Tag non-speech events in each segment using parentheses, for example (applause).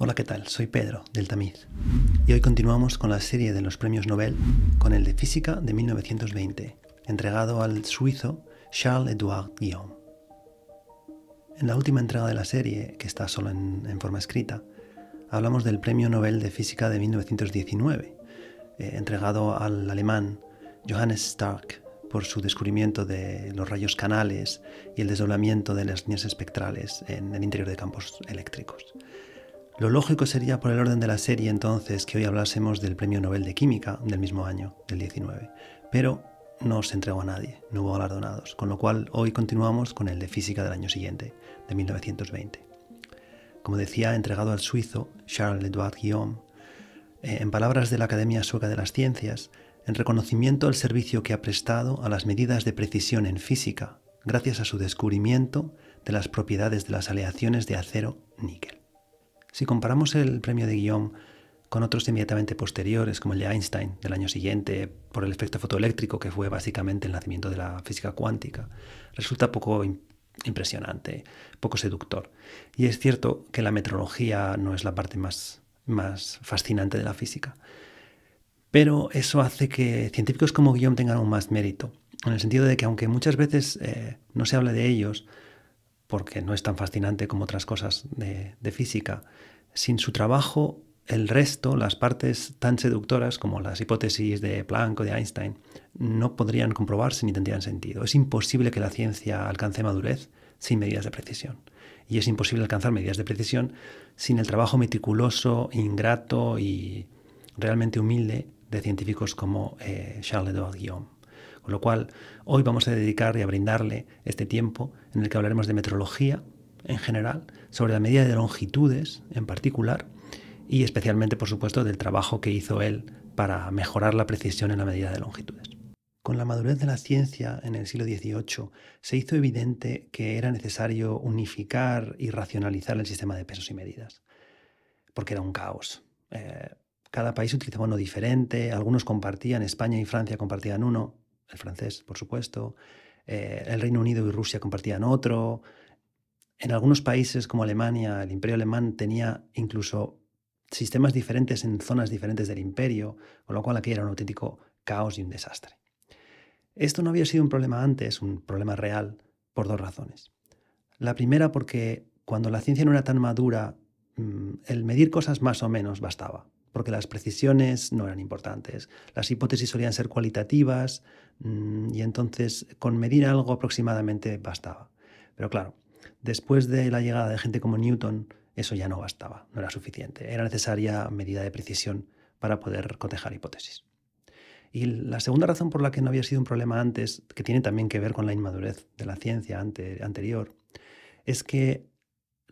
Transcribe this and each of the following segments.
Hola, ¿qué tal? Soy Pedro, del Tamiz. Y hoy continuamos con la serie de los premios Nobel con el de Física de 1920, entregado al suizo Charles-Edouard Guillaume. En la última entrega de la serie, que está solo en, forma escrita, hablamos del premio Nobel de Física de 1919, eh, entregado al alemán Johannes Stark por su descubrimiento de los rayos canales y el desdoblamiento de las líneas espectrales en el interior de campos eléctricos. Lo lógico sería por el orden de la serie entonces que hoy hablásemos del Premio Nobel de Química del mismo año, del 19, pero no se entregó a nadie, no hubo galardonados, con lo cual hoy continuamos con el de Física del año siguiente, de 1920. Como decía, entregado al suizo Charles Edouard Guillaume, eh, en palabras de la Academia Sueca de las Ciencias, en reconocimiento al servicio que ha prestado a las medidas de precisión en física, gracias a su descubrimiento de las propiedades de las aleaciones de acero-níquel. Si comparamos el premio de Guillaume con otros inmediatamente posteriores, como el de Einstein del año siguiente, por el efecto fotoeléctrico, que fue básicamente el nacimiento de la física cuántica, resulta poco impresionante, poco seductor. Y es cierto que la metrología no es la parte más, más fascinante de la física. Pero eso hace que científicos como Guillaume tengan aún más mérito, en el sentido de que aunque muchas veces eh, no se habla de ellos, porque no es tan fascinante como otras cosas de, física. Sin su trabajo, el resto, las partes tan seductoras como las hipótesis de Planck o de Einstein, no podrían comprobarse ni tendrían sentido. Es imposible que la ciencia alcance madurez sin medidas de precisión. Y es imposible alcanzar medidas de precisión sin el trabajo meticuloso, ingrato y realmente humilde de científicos como eh, Charles Edouard Guillaume. Con lo cual, hoy vamos a dedicar y a brindarle este tiempo en el que hablaremos de metrología en general, sobre la medida de longitudes en particular y especialmente, por supuesto, del trabajo que hizo él para mejorar la precisión en la medida de longitudes. Con la madurez de la ciencia en el siglo XVIII se hizo evidente que era necesario unificar y racionalizar el sistema de pesos y medidas, porque era un caos. Eh, cada país utilizaba uno diferente, algunos compartían, España y Francia compartían uno, el francés, por supuesto. Eh, el Reino Unido y Rusia compartían otro. En algunos países como Alemania, el imperio alemán tenía incluso sistemas diferentes en zonas diferentes del imperio, con lo cual aquí era un auténtico caos y un desastre. Esto no había sido un problema antes, un problema real, por dos razones. La primera porque cuando la ciencia no era tan madura, mm, el medir cosas más o menos bastaba porque las precisiones no eran importantes. Las hipótesis solían ser cualitativas mm, y entonces con medir algo aproximadamente bastaba. Pero claro, después de la llegada de gente como Newton, eso ya no bastaba, no era suficiente. Era necesaria medida de precisión para poder cotejar hipótesis. Y la segunda razón por la que no había sido un problema antes, que tiene también que ver con la inmadurez de la ciencia anterior, es que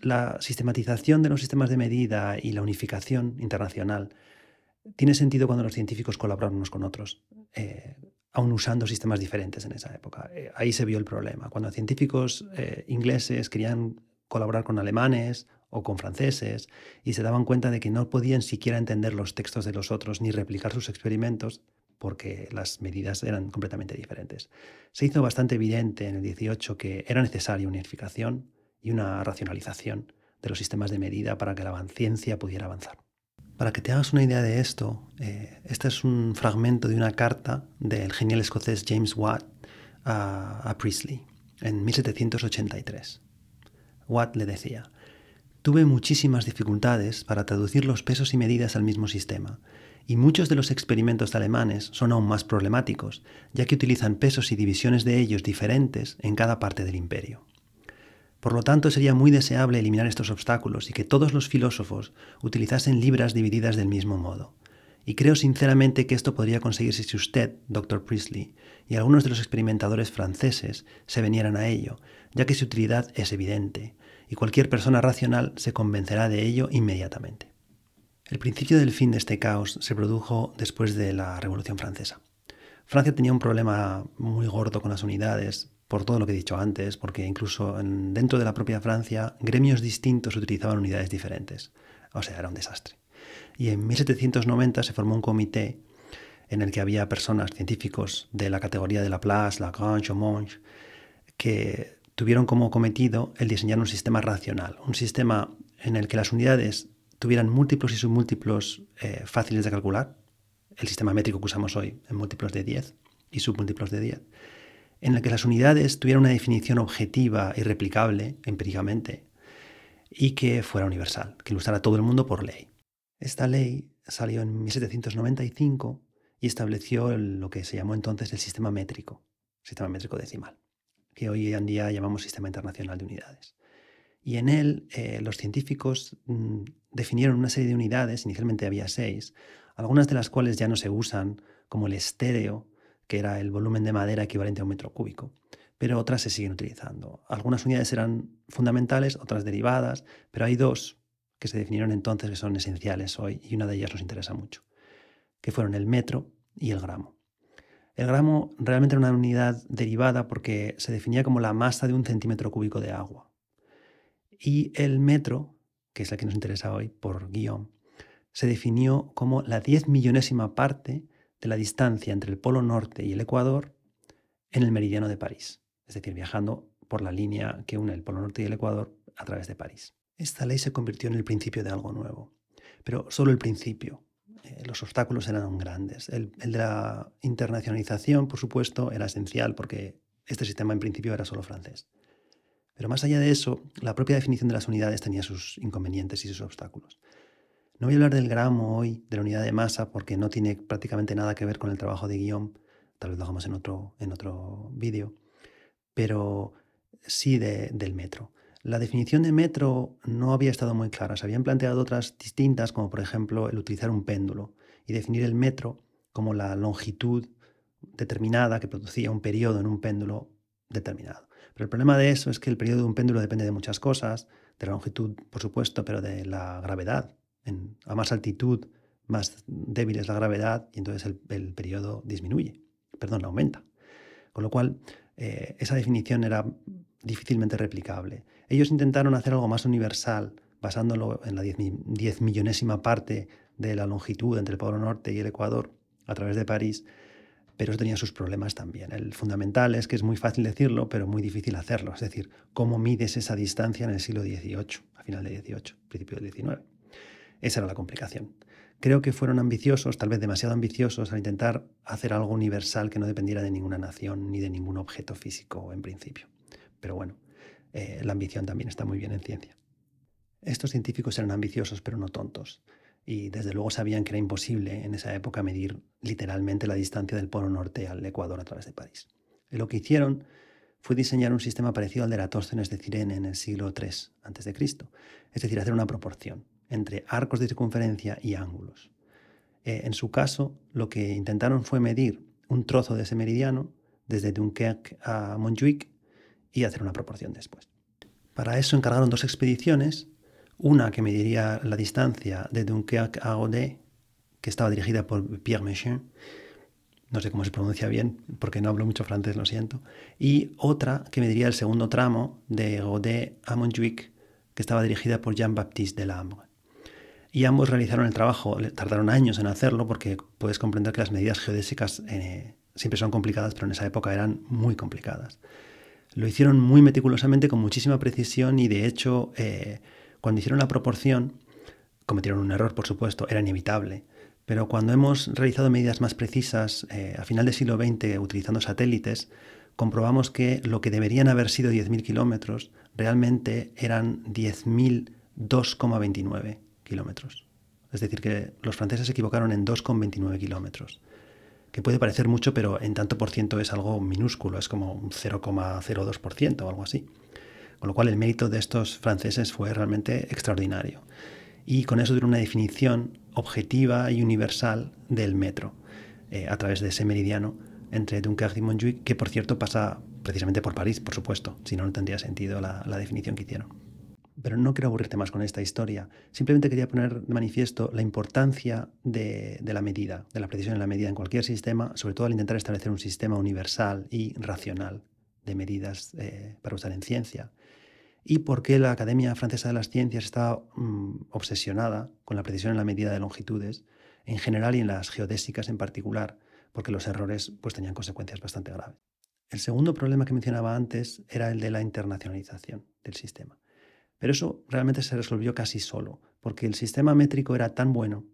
la sistematización de los sistemas de medida y la unificación internacional tiene sentido cuando los científicos colaboraron unos con otros, eh, aun usando sistemas diferentes en esa época. Eh, ahí se vio el problema. Cuando científicos eh, ingleses querían colaborar con alemanes o con franceses y se daban cuenta de que no podían siquiera entender los textos de los otros ni replicar sus experimentos porque las medidas eran completamente diferentes. Se hizo bastante evidente en el 18 que era necesaria unificación y una racionalización de los sistemas de medida para que la ciencia pudiera avanzar. Para que te hagas una idea de esto, eh, este es un fragmento de una carta del genial escocés James Watt a, a Priestley en 1783. Watt le decía, tuve muchísimas dificultades para traducir los pesos y medidas al mismo sistema, y muchos de los experimentos alemanes son aún más problemáticos, ya que utilizan pesos y divisiones de ellos diferentes en cada parte del imperio. Por lo tanto, sería muy deseable eliminar estos obstáculos y que todos los filósofos utilizasen libras divididas del mismo modo. Y creo sinceramente que esto podría conseguirse si usted, Dr. Priestley, y algunos de los experimentadores franceses se venieran a ello, ya que su utilidad es evidente, y cualquier persona racional se convencerá de ello inmediatamente. El principio del fin de este caos se produjo después de la Revolución Francesa. Francia tenía un problema muy gordo con las unidades, por todo lo que he dicho antes, porque incluso dentro de la propia Francia, gremios distintos utilizaban unidades diferentes. O sea, era un desastre. Y en 1790 se formó un comité en el que había personas, científicos de la categoría de Laplace, Lagrange, Monge, que tuvieron como cometido el diseñar un sistema racional, un sistema en el que las unidades tuvieran múltiplos y submúltiplos eh, fáciles de calcular, el sistema métrico que usamos hoy en múltiplos de 10 y submúltiplos de 10, en la que las unidades tuvieran una definición objetiva y replicable empíricamente y que fuera universal, que lo a todo el mundo por ley. Esta ley salió en 1795 y estableció lo que se llamó entonces el sistema métrico, sistema métrico decimal, que hoy en día llamamos Sistema Internacional de Unidades. Y en él eh, los científicos mm, definieron una serie de unidades, inicialmente había seis, algunas de las cuales ya no se usan, como el estéreo, que era el volumen de madera equivalente a un metro cúbico, pero otras se siguen utilizando. Algunas unidades eran fundamentales, otras derivadas, pero hay dos que se definieron entonces que son esenciales hoy y una de ellas nos interesa mucho, que fueron el metro y el gramo. El gramo realmente era una unidad derivada porque se definía como la masa de un centímetro cúbico de agua. Y el metro, que es la que nos interesa hoy por guión, se definió como la diez millonésima parte la distancia entre el Polo Norte y el Ecuador en el meridiano de París, es decir, viajando por la línea que une el Polo Norte y el Ecuador a través de París. Esta ley se convirtió en el principio de algo nuevo, pero solo el principio. Eh, los obstáculos eran grandes. El, el de la internacionalización, por supuesto, era esencial porque este sistema en principio era solo francés. Pero más allá de eso, la propia definición de las unidades tenía sus inconvenientes y sus obstáculos. No voy a hablar del gramo hoy, de la unidad de masa, porque no tiene prácticamente nada que ver con el trabajo de Guillaume, Tal vez lo hagamos en otro, en otro vídeo. Pero sí del metro. La definición de metro no había estado muy clara. Se habían planteado otras distintas, como por ejemplo el utilizar un péndulo y definir el metro como la longitud determinada que producía un periodo en un péndulo determinado. Pero el problema de eso es que el periodo de un péndulo depende de muchas cosas, de la longitud, por supuesto, pero de la gravedad a más altitud, más débil es la gravedad y entonces el, periodo disminuye, perdón, aumenta. Con lo cual, eh, esa definición era difícilmente replicable. Ellos intentaron hacer algo más universal, basándolo en la diez, diez millonésima parte de la longitud entre el Polo Norte y el Ecuador a través de París, pero eso tenía sus problemas también. El fundamental es que es muy fácil decirlo, pero muy difícil hacerlo. Es decir, ¿cómo mides esa distancia en el siglo XVIII, a final del XVIII, principio del XIX? Esa era la complicación. Creo que fueron ambiciosos, tal vez demasiado ambiciosos, al intentar hacer algo universal que no dependiera de ninguna nación ni de ningún objeto físico en principio. Pero bueno, eh, la ambición también está muy bien en ciencia. Estos científicos eran ambiciosos pero no tontos, y desde luego sabían que era imposible en esa época medir literalmente la distancia del Polo Norte al Ecuador a través de París. Y lo que hicieron fue diseñar un sistema parecido al de la Eratóstenes de Cirene en el siglo III a.C., es decir, hacer una proporción, entre arcos de circunferencia y ángulos. Eh, en su caso, lo que intentaron fue medir un trozo de ese meridiano desde Dunkerque a Montjuic y hacer una proporción después. Para eso encargaron dos expediciones, una que mediría la distancia de Dunkerque a Godet, que estaba dirigida por Pierre Méchain, no sé cómo se pronuncia bien, porque no hablo mucho francés, lo siento, y otra que mediría el segundo tramo de Godet a Montjuic, que estaba dirigida por Jean-Baptiste Delambre y ambos realizaron el trabajo. Tardaron años en hacerlo porque puedes comprender que las medidas geodésicas eh, siempre son complicadas, pero en esa época eran muy complicadas. Lo hicieron muy meticulosamente, con muchísima precisión y de hecho, eh, cuando hicieron la proporción, cometieron un error, por supuesto, era inevitable. Pero cuando hemos realizado medidas más precisas, eh, a final del siglo XX, utilizando satélites, comprobamos que lo que deberían haber sido 10.000 kilómetros realmente eran 10.002,29 kilómetros. Es decir, que los franceses se equivocaron en 2,29 kilómetros, que puede parecer mucho, pero en tanto por ciento es algo minúsculo, es como un 0,02% o algo así. Con lo cual el mérito de estos franceses fue realmente extraordinario. Y con eso dieron una definición objetiva y universal del metro, eh, a través de ese meridiano entre Dunkerque y Montjuic, que por cierto pasa precisamente por París, por supuesto, si no, no tendría sentido la definición que hicieron pero no quiero aburrirte más con esta historia. Simplemente quería poner de manifiesto la importancia de, la medida, de la precisión en la medida en cualquier sistema, sobre todo al intentar establecer un sistema universal y racional de medidas eh, para usar en ciencia. Y por qué la Academia Francesa de las Ciencias está mm, obsesionada con la precisión en la medida de longitudes, en general y en las geodésicas en particular, porque los errores pues, tenían consecuencias bastante graves. El segundo problema que mencionaba antes era el de la internacionalización del sistema. Pero eso realmente se resolvió casi solo, porque el sistema métrico era tan bueno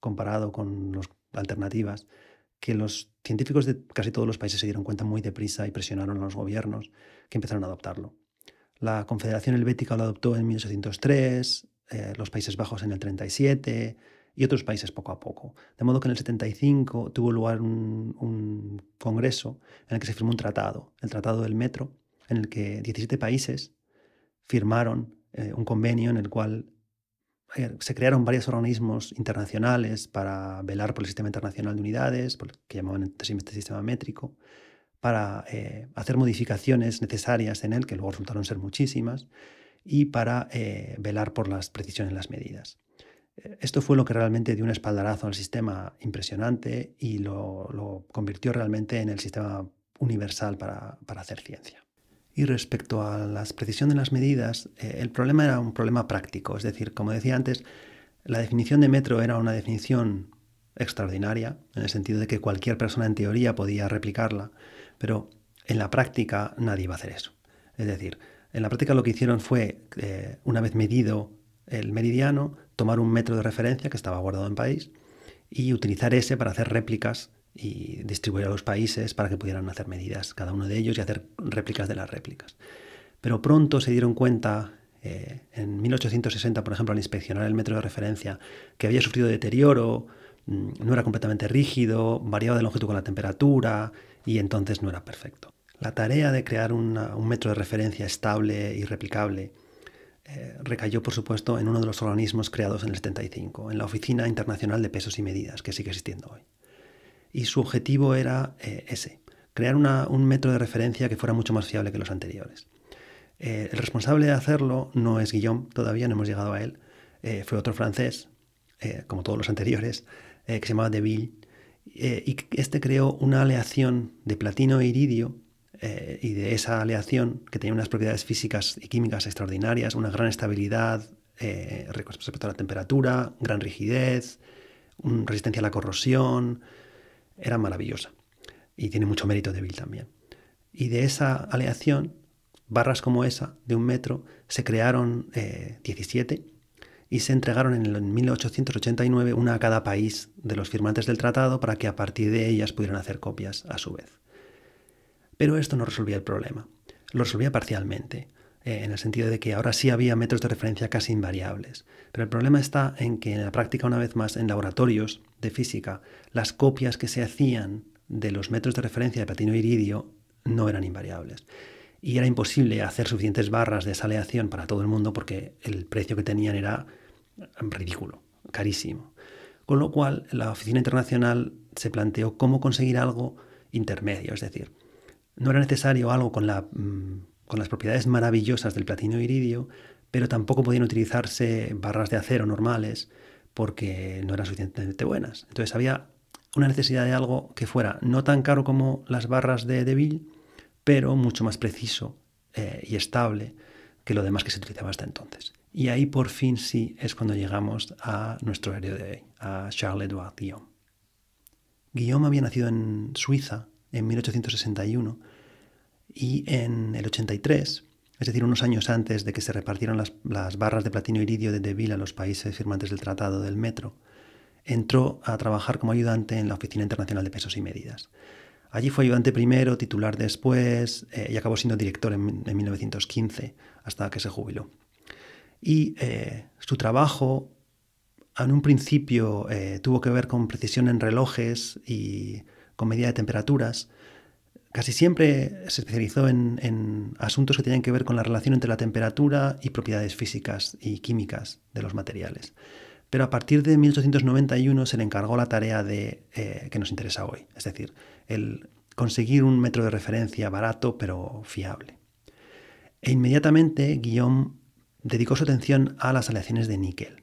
comparado con las alternativas que los científicos de casi todos los países se dieron cuenta muy deprisa y presionaron a los gobiernos que empezaron a adoptarlo. La Confederación Helvética lo adoptó en 1803, eh, los Países Bajos en el 37 y otros países poco a poco. De modo que en el 75 tuvo lugar un, un congreso en el que se firmó un tratado, el Tratado del Metro, en el que 17 países firmaron eh, un convenio en el cual eh, se crearon varios organismos internacionales para velar por el sistema internacional de unidades, por que llamaban entonces este sistema métrico, para eh, hacer modificaciones necesarias en él, que luego resultaron ser muchísimas, y para velar por las precisiones en las medidas. Esto fue lo que realmente dio un espaldarazo al sistema impresionante y lo, convirtió realmente en el sistema universal para hacer ciencia. Y respecto a la precisión de las medidas, eh, el problema era un problema práctico. Es decir, como decía antes, la definición de metro era una definición extraordinaria, en el sentido de que cualquier persona en teoría podía replicarla, pero en la práctica nadie iba a hacer eso. Es decir, en la práctica lo que hicieron fue, eh, una vez medido el meridiano, tomar un metro de referencia que estaba guardado en país y utilizar ese para hacer réplicas y distribuir a los países para que pudieran hacer medidas cada uno de ellos y hacer réplicas de las réplicas. Pero pronto se dieron cuenta, eh, en 1860, por ejemplo, al inspeccionar el metro de referencia, que había sufrido deterioro, mm, no era completamente rígido, variaba de longitud con la temperatura y entonces no era perfecto. La tarea de crear un metro de referencia estable y replicable eh, recayó, por supuesto, en uno de los organismos creados en el 75, en la Oficina Internacional de Pesos y Medidas, que sigue existiendo hoy y su objetivo era eh, ese, crear un metro de referencia que fuera mucho más fiable que los anteriores. Eh, el responsable de hacerlo no es Guillaume, todavía no hemos llegado a él, eh, fue otro francés, como todos los (laughs) anteriores, que se llamaba Deville, y este creó una aleación de platino e iridio y de esa aleación, que tenía unas propiedades físicas y químicas extraordinarias, una gran estabilidad respecto a la temperatura, gran rigidez, resistencia a la corrosión, era maravillosa. Y tiene mucho mérito de también. Y de esa aleación, barras como esa, de un metro, se crearon 17 eh, y se entregaron en 1889 una a cada país de los firmantes del tratado para que a partir de ellas pudieran hacer copias a su vez. Pero esto no resolvía el problema. Lo resolvía parcialmente. Eh, en el sentido de que ahora sí había metros de referencia casi invariables. Pero el problema está en que en la práctica, una vez más, en laboratorios de física, las copias que se hacían de los metros de referencia de platino e iridio no eran invariables. Y era imposible hacer suficientes barras de esa aleación para todo el mundo porque el precio que tenían era ridículo, carísimo. Con lo cual, la Oficina Internacional se planteó cómo conseguir algo intermedio, es decir, no era necesario algo con la mm, con las propiedades maravillosas del platino iridio, pero tampoco podían utilizarse barras de acero normales porque no eran suficientemente buenas. Entonces había una necesidad de algo que fuera no tan caro como las barras de Deville, pero mucho más preciso eh, y estable que lo demás que se utilizaba hasta entonces. Y ahí por fin sí es cuando llegamos a nuestro héroe de hoy, a Charles Edouard Guillaume. Guillaume había nacido en Suiza en 1861 y en el 83, es decir, unos años antes de que se repartieran las, barras de platino iridio de Deville a los países firmantes del Tratado del Metro, entró a trabajar como ayudante en la Oficina Internacional de Pesos y Medidas. Allí fue ayudante primero, titular después eh, y acabó siendo director en, 1915 hasta que se jubiló. Y eh, su trabajo en un principio eh, tuvo que ver con precisión en relojes y con medida de temperaturas, casi siempre se especializó en, asuntos que tenían que ver con la relación entre la temperatura y propiedades físicas y químicas de los materiales. Pero a partir de 1891 se le encargó la tarea de, eh, que nos interesa hoy, es decir, el conseguir un metro de referencia barato pero fiable. E inmediatamente Guillaume dedicó su atención a las aleaciones de níquel,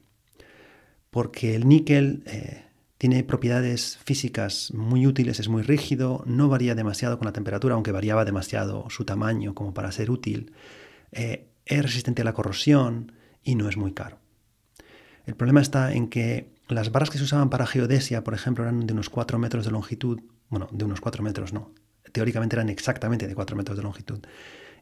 porque el níquel eh, tiene propiedades físicas muy útiles, es muy rígido, no varía demasiado con la temperatura, aunque variaba demasiado su tamaño como para ser útil. Eh, es resistente a la corrosión y no es muy caro. El problema está en que las barras que se usaban para geodesia, por ejemplo, eran de unos 4 metros de longitud, bueno, de unos 4 metros no, teóricamente eran exactamente de 4 metros de longitud,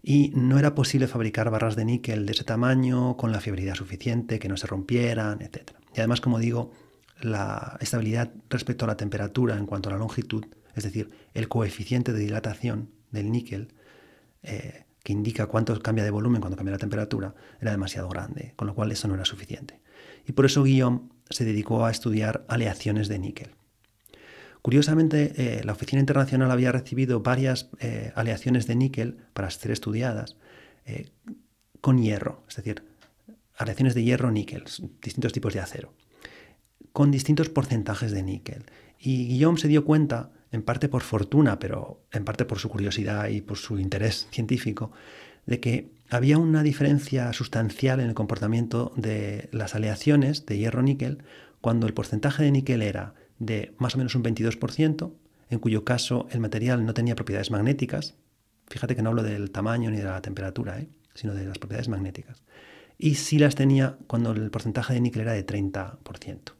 y no era posible fabricar barras de níquel de ese tamaño con la fiabilidad suficiente, que no se rompieran, etc. Y además, como digo, la estabilidad respecto a la temperatura en cuanto a la longitud, es decir, el coeficiente de dilatación del níquel, eh, que indica cuánto cambia de volumen cuando cambia la temperatura, era demasiado grande, con lo cual eso no era suficiente. Y por eso Guillaume se dedicó a estudiar aleaciones de níquel. Curiosamente, eh, la Oficina Internacional había recibido varias eh, aleaciones de níquel para ser estudiadas con hierro, es decir, aleaciones de hierro-níquel, distintos tipos de acero con distintos porcentajes de níquel. Y Guillaume se dio cuenta, en parte por fortuna, pero en parte por su curiosidad y por su interés científico, de que había una diferencia sustancial en el comportamiento de las aleaciones de hierro-níquel cuando el porcentaje de níquel era de más o menos un 22%, en cuyo caso el material no tenía propiedades magnéticas. Fíjate que no hablo del tamaño ni de la temperatura, ¿eh? sino de las propiedades magnéticas. Y sí las tenía cuando el porcentaje de níquel era de 30%.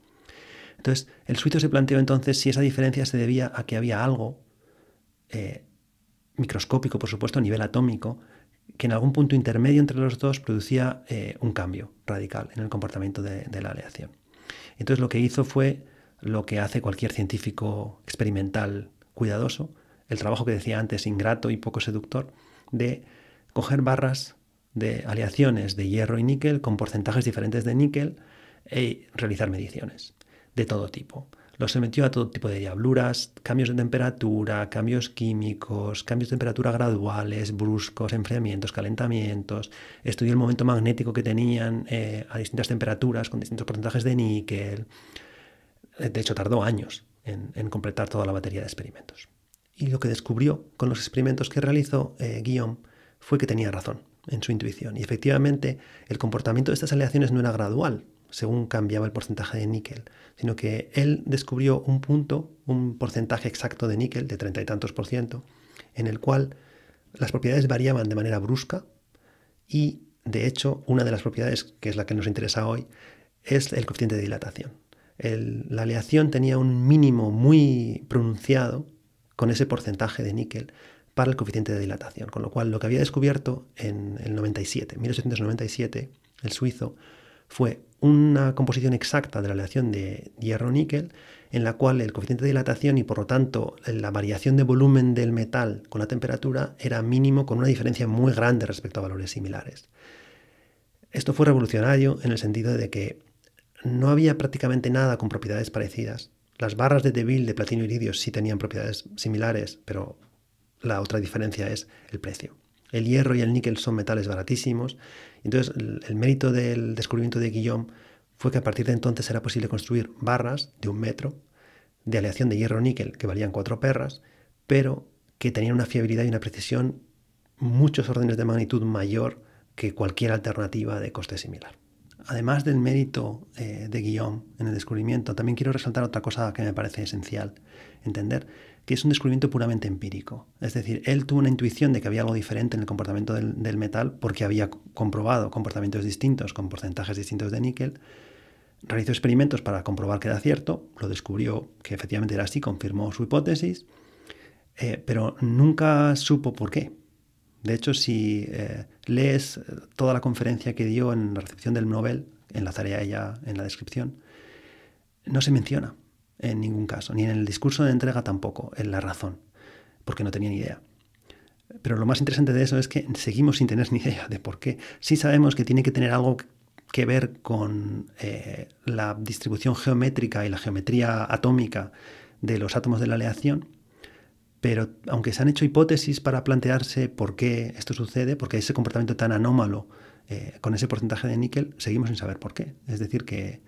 Entonces, el suizo se planteó entonces si esa diferencia se debía a que había algo eh, microscópico, por supuesto, a nivel atómico, que en algún punto intermedio entre los dos producía eh, un cambio radical en el comportamiento de, la aleación. Entonces lo que hizo fue lo que hace cualquier científico experimental cuidadoso, el trabajo que decía antes ingrato y poco seductor, de coger barras de aleaciones de hierro y níquel con porcentajes diferentes de níquel eh, y realizar mediciones de todo tipo. Los sometió a todo tipo de diabluras, cambios de temperatura, cambios químicos, cambios de temperatura graduales, bruscos, enfriamientos, calentamientos. Estudió el momento magnético que tenían eh, a distintas temperaturas, con distintos porcentajes de níquel. Eh, de hecho, tardó años en, completar toda la batería de experimentos. Y lo que descubrió con los experimentos que realizó eh, Guillaume fue que tenía razón en su intuición. Y efectivamente, el comportamiento de estas aleaciones no era gradual, según cambiaba el porcentaje de níquel, sino que él descubrió un punto, un porcentaje exacto de níquel, de treinta y tantos por ciento, en el cual las propiedades variaban de manera brusca y, de hecho, una de las propiedades, que es la que nos interesa hoy, es el coeficiente de dilatación. la aleación tenía un mínimo muy pronunciado con ese porcentaje de níquel para el coeficiente de dilatación, con lo cual lo que había descubierto en el 97, 1897, el suizo, fue una composición exacta de la aleación de hierro-níquel en la cual el coeficiente de dilatación y por lo tanto la variación de volumen del metal con la temperatura era mínimo con una diferencia muy grande respecto a valores similares. Esto fue revolucionario en el sentido de que no había prácticamente nada con propiedades parecidas. Las barras de Deville de platino y iridio sí tenían propiedades similares, pero la otra diferencia es el precio. El hierro y el níquel son metales baratísimos entonces, el, mérito del descubrimiento de Guillaume fue que a partir de entonces era posible construir barras de un metro de aleación de hierro-níquel que valían cuatro perras, pero que tenían una fiabilidad y una precisión muchos órdenes de magnitud mayor que cualquier alternativa de coste similar. Además del mérito eh, de Guillaume en el descubrimiento, también quiero resaltar otra cosa que me parece esencial entender, que es un descubrimiento puramente empírico. Es decir, él tuvo una intuición de que había algo diferente en el comportamiento del, metal porque había comprobado comportamientos distintos con porcentajes distintos de níquel. Realizó experimentos para comprobar que era cierto, lo descubrió que efectivamente era así, confirmó su hipótesis, eh, pero nunca supo por qué. De hecho, si eh, lees eh, toda la conferencia que dio en la recepción del Nobel, enlazaré a ella en la descripción, no se menciona en ningún caso, ni en el discurso de entrega tampoco, en la razón, porque no tenía ni idea. Pero lo más interesante de eso es que seguimos sin tener (laughs) ni idea de por qué. Sí sabemos que tiene que tener algo que ver con eh, la distribución geométrica y la geometría atómica de los átomos de la aleación, pero aunque se han hecho hipótesis para plantearse por qué esto sucede, porque ese comportamiento tan anómalo eh, con ese porcentaje de níquel, seguimos sin saber por qué. Es decir, que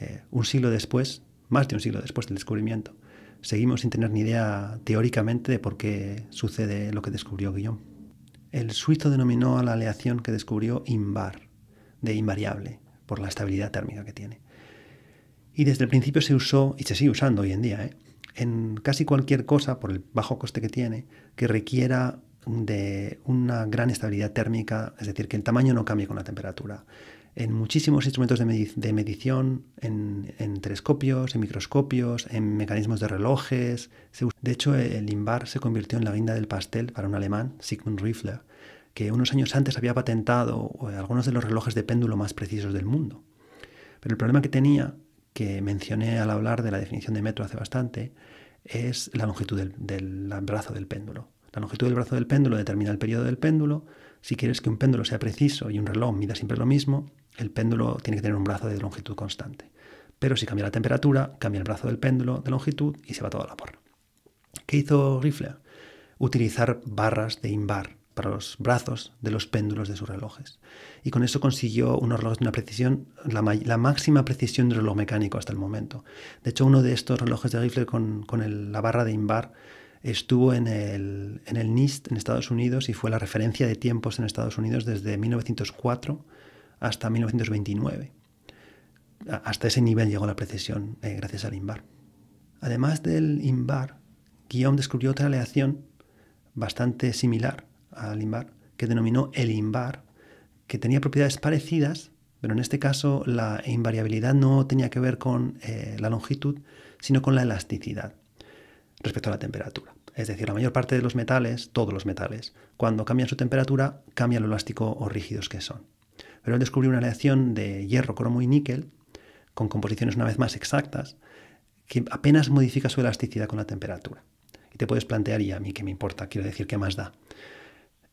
eh, un siglo después más de un siglo después del descubrimiento. Seguimos sin tener ni idea teóricamente de por qué sucede lo que descubrió Guillaume. El suizo denominó a la aleación que descubrió invar, de invariable, por la estabilidad térmica que tiene. Y desde el principio se usó, y se sigue usando hoy en día, ¿eh? en casi cualquier cosa, por el bajo coste que tiene, que requiera de una gran estabilidad térmica, es decir, que el tamaño no cambie con la temperatura, en muchísimos instrumentos de, medición, en, telescopios, en microscopios, en mecanismos de relojes. De hecho, el Limbar se convirtió en la guinda del pastel para un alemán, Sigmund Riefler, que unos años antes había patentado eh, algunos de los relojes de péndulo más precisos del mundo. Pero el problema que tenía, que mencioné al hablar de la definición de metro hace bastante, es la longitud del, del brazo del péndulo. La longitud del brazo del péndulo determina el periodo del péndulo. Si quieres que un péndulo sea preciso y un reloj mida siempre lo mismo, el péndulo tiene que tener un brazo de longitud constante. Pero si cambia la temperatura, cambia el brazo del péndulo de longitud y se va toda la porra. ¿Qué hizo Riffler? Utilizar barras de Inbar para los brazos de los péndulos de sus relojes. Y con eso consiguió unos relojes de una precisión, la, máxima precisión del reloj mecánico hasta el momento. De hecho, uno de estos relojes de rifle con, la barra de Inbar estuvo en el, en el NIST en Estados Unidos y fue la referencia de tiempos en Estados Unidos desde 1904 hasta 1929. Hasta ese nivel llegó la precesión eh, gracias al INVAR. Además del INVAR, Guillaume descubrió otra aleación bastante similar al INVAR, que denominó el INVAR, que tenía propiedades parecidas, pero en este caso la invariabilidad no tenía que ver con eh, la longitud, sino con la elasticidad respecto a la temperatura. Es decir, la mayor parte de los metales, todos los metales, cuando cambian su temperatura, cambian lo elástico o rígidos que son. Pero él descubrió una aleación de hierro, cromo y níquel, con composiciones una vez más exactas, que apenas modifica su elasticidad con la temperatura. Y te puedes plantear, y a mí qué me importa, quiero decir, ¿qué más da?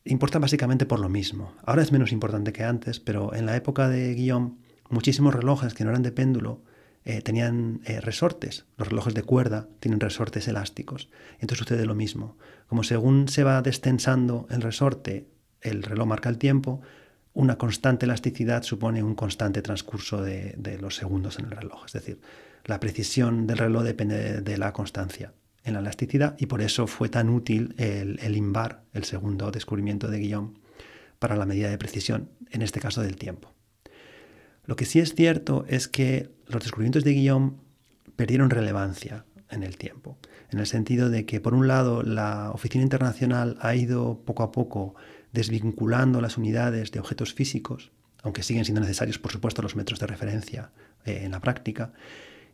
Importa básicamente por lo mismo. Ahora es menos importante que antes, pero en la época de Guillaume, muchísimos relojes que no eran de péndulo eh, tenían eh, resortes. Los relojes de cuerda tienen resortes elásticos. Entonces sucede lo mismo. Como según se va destensando el resorte, el reloj marca el tiempo, una constante elasticidad supone un constante transcurso de, los segundos en el reloj. Es decir, la precisión del reloj depende de, la constancia en la elasticidad y por eso fue tan útil el, el INVAR, el segundo descubrimiento de Guillaume, para la medida de precisión, en este caso del tiempo. Lo que sí es cierto es que los descubrimientos de Guillaume perdieron relevancia en el tiempo, en el sentido de que, por un lado, la Oficina Internacional ha ido poco a poco desvinculando las unidades de objetos físicos, aunque siguen siendo necesarios, por supuesto, los metros de referencia eh, en la práctica.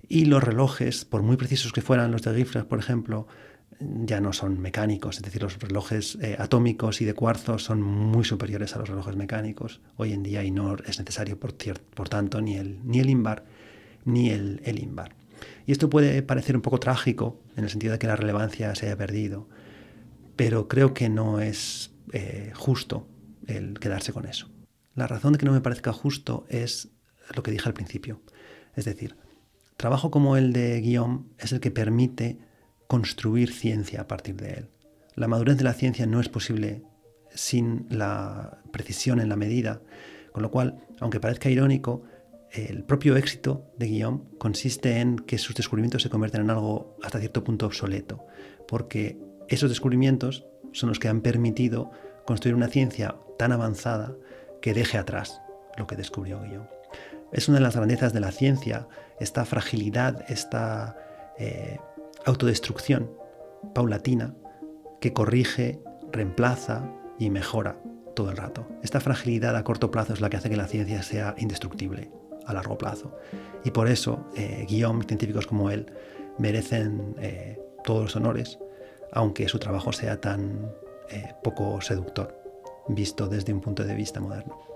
Y los relojes, por muy precisos que fueran los de Gifford, por ejemplo, ya no son mecánicos, es decir, los relojes eh, atómicos y de cuarzo son muy superiores a los relojes mecánicos hoy en día y no es necesario, por, tanto, ni el, ni ni el, el Y esto puede parecer un poco trágico en el sentido de que la relevancia se haya perdido, pero creo que no es eh, justo el quedarse con eso. La razón de que no me parezca justo es lo que dije al principio. Es decir, trabajo como el de Guillaume es el que permite construir ciencia a partir de él. La madurez de la ciencia no es posible sin la precisión en la medida, con lo cual, aunque parezca irónico, el propio éxito de Guillaume consiste en que sus descubrimientos se convierten en algo hasta cierto punto obsoleto, porque esos descubrimientos son los que han permitido construir una ciencia tan avanzada que deje atrás lo que descubrió Guillaume. Es una de las grandezas de la ciencia, esta fragilidad, esta eh, autodestrucción paulatina que corrige, reemplaza y mejora todo el rato. Esta fragilidad a corto plazo es la que hace que la ciencia sea indestructible a largo plazo. Y por eso eh, Guillaume científicos como él merecen eh, todos los honores aunque su trabajo sea tan eh, poco seductor, visto desde un punto de vista moderno.